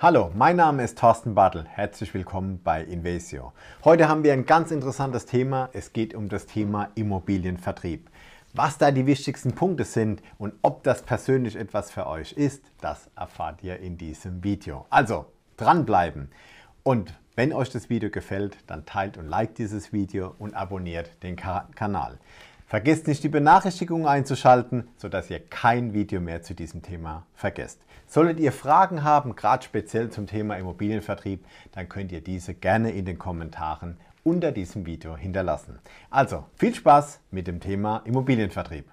Hallo, mein Name ist Thorsten Bartel. Herzlich willkommen bei Invesio. Heute haben wir ein ganz interessantes Thema. Es geht um das Thema Immobilienvertrieb. Was da die wichtigsten Punkte sind und ob das persönlich etwas für euch ist, das erfahrt ihr in diesem Video. Also dranbleiben. Und wenn euch das Video gefällt, dann teilt und liked dieses Video und abonniert den Kanal. Vergesst nicht, die Benachrichtigungen einzuschalten, sodass ihr kein Video mehr zu diesem Thema vergesst. Solltet ihr Fragen haben, gerade speziell zum Thema Immobilienvertrieb, dann könnt ihr diese gerne in den Kommentaren unter diesem Video hinterlassen. Also viel Spaß mit dem Thema Immobilienvertrieb.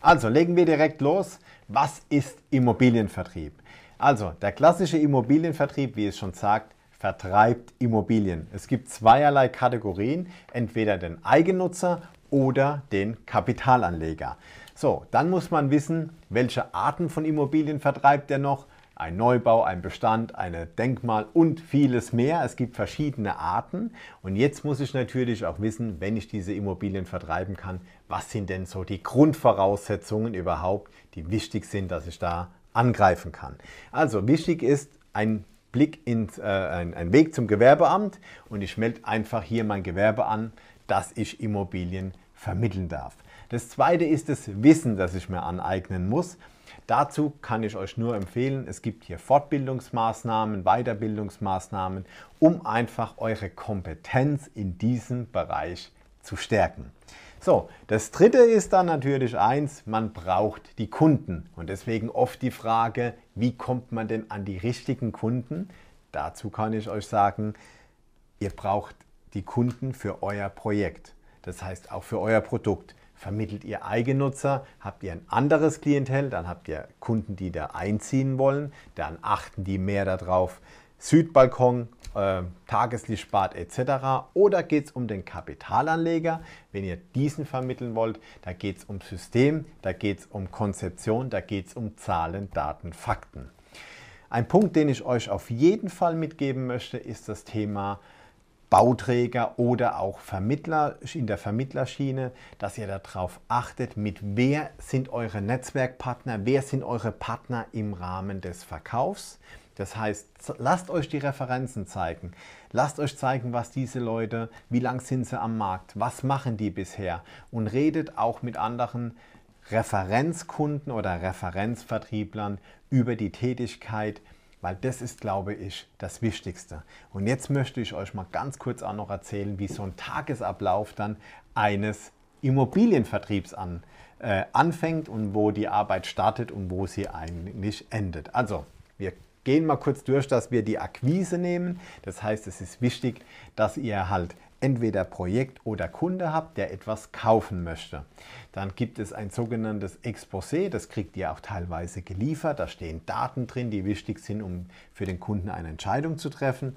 Also legen wir direkt los. Was ist Immobilienvertrieb? Also der klassische Immobilienvertrieb, wie es schon sagt, vertreibt Immobilien. Es gibt zweierlei Kategorien, entweder den Eigennutzer oder den Kapitalanleger. So, dann muss man wissen, welche Arten von Immobilien vertreibt er noch. Ein Neubau, ein Bestand, ein Denkmal und vieles mehr. Es gibt verschiedene Arten. Und jetzt muss ich natürlich auch wissen, wenn ich diese Immobilien vertreiben kann, was sind denn so die Grundvoraussetzungen überhaupt, die wichtig sind, dass ich da angreifen kann. Also wichtig ist ein Blick ins, äh, ein, ein Weg zum Gewerbeamt und ich melde einfach hier mein Gewerbe an, dass ich Immobilien vermitteln darf. Das zweite ist das Wissen, das ich mir aneignen muss. Dazu kann ich euch nur empfehlen, es gibt hier Fortbildungsmaßnahmen, Weiterbildungsmaßnahmen, um einfach eure Kompetenz in diesem Bereich zu stärken. So, das dritte ist dann natürlich eins, man braucht die Kunden. Und deswegen oft die Frage, wie kommt man denn an die richtigen Kunden? Dazu kann ich euch sagen, ihr braucht die Kunden für euer Projekt. Das heißt auch für euer Produkt. Vermittelt ihr Eigennutzer, habt ihr ein anderes Klientel, dann habt ihr Kunden, die da einziehen wollen, dann achten die mehr darauf, Südbalkon, äh, Tageslichtbad etc. Oder geht es um den Kapitalanleger, wenn ihr diesen vermitteln wollt. Da geht es um System, da geht es um Konzeption, da geht es um Zahlen, Daten, Fakten. Ein Punkt, den ich euch auf jeden Fall mitgeben möchte, ist das Thema Bauträger oder auch Vermittler in der Vermittlerschiene, dass ihr darauf achtet, mit wer sind eure Netzwerkpartner, wer sind eure Partner im Rahmen des Verkaufs, das heißt, lasst euch die Referenzen zeigen. Lasst euch zeigen, was diese Leute, wie lang sind sie am Markt, was machen die bisher und redet auch mit anderen Referenzkunden oder Referenzvertrieblern über die Tätigkeit, weil das ist, glaube ich, das Wichtigste. Und jetzt möchte ich euch mal ganz kurz auch noch erzählen, wie so ein Tagesablauf dann eines Immobilienvertriebs an, äh, anfängt und wo die Arbeit startet und wo sie eigentlich endet. Also, wir gehen mal kurz durch, dass wir die Akquise nehmen. Das heißt, es ist wichtig, dass ihr halt entweder Projekt oder Kunde habt, der etwas kaufen möchte. Dann gibt es ein sogenanntes Exposé, das kriegt ihr auch teilweise geliefert. Da stehen Daten drin, die wichtig sind, um für den Kunden eine Entscheidung zu treffen.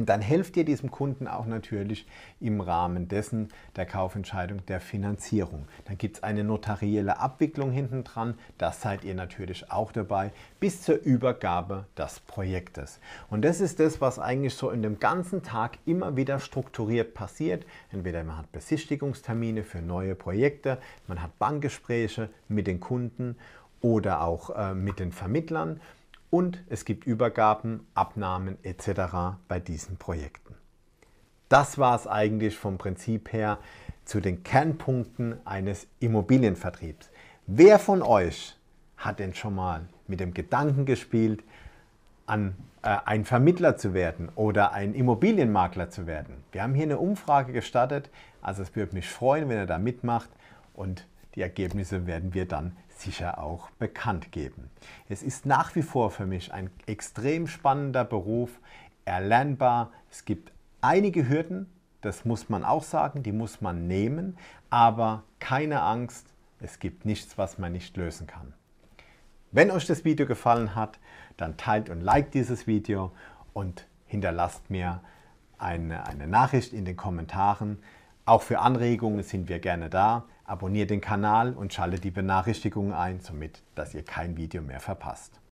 Und dann helft ihr diesem Kunden auch natürlich im Rahmen dessen der Kaufentscheidung der Finanzierung. Dann gibt es eine notarielle Abwicklung hinten dran. Das seid ihr natürlich auch dabei bis zur Übergabe des Projektes. Und das ist das, was eigentlich so in dem ganzen Tag immer wieder strukturiert passiert. Entweder man hat Besichtigungstermine für neue Projekte, man hat Bankgespräche mit den Kunden oder auch äh, mit den Vermittlern und es gibt Übergaben, Abnahmen etc. bei diesen Projekten. Das war es eigentlich vom Prinzip her zu den Kernpunkten eines Immobilienvertriebs. Wer von euch hat denn schon mal mit dem Gedanken gespielt, an, äh, ein Vermittler zu werden oder ein Immobilienmakler zu werden? Wir haben hier eine Umfrage gestartet, also es würde mich freuen, wenn ihr da mitmacht und die Ergebnisse werden wir dann sicher auch bekannt geben. Es ist nach wie vor für mich ein extrem spannender Beruf, erlernbar. Es gibt einige Hürden, das muss man auch sagen, die muss man nehmen, aber keine Angst, es gibt nichts, was man nicht lösen kann. Wenn euch das Video gefallen hat, dann teilt und liked dieses Video und hinterlasst mir eine, eine Nachricht in den Kommentaren. Auch für Anregungen sind wir gerne da. Abonniert den Kanal und schaltet die Benachrichtigungen ein, somit dass ihr kein Video mehr verpasst.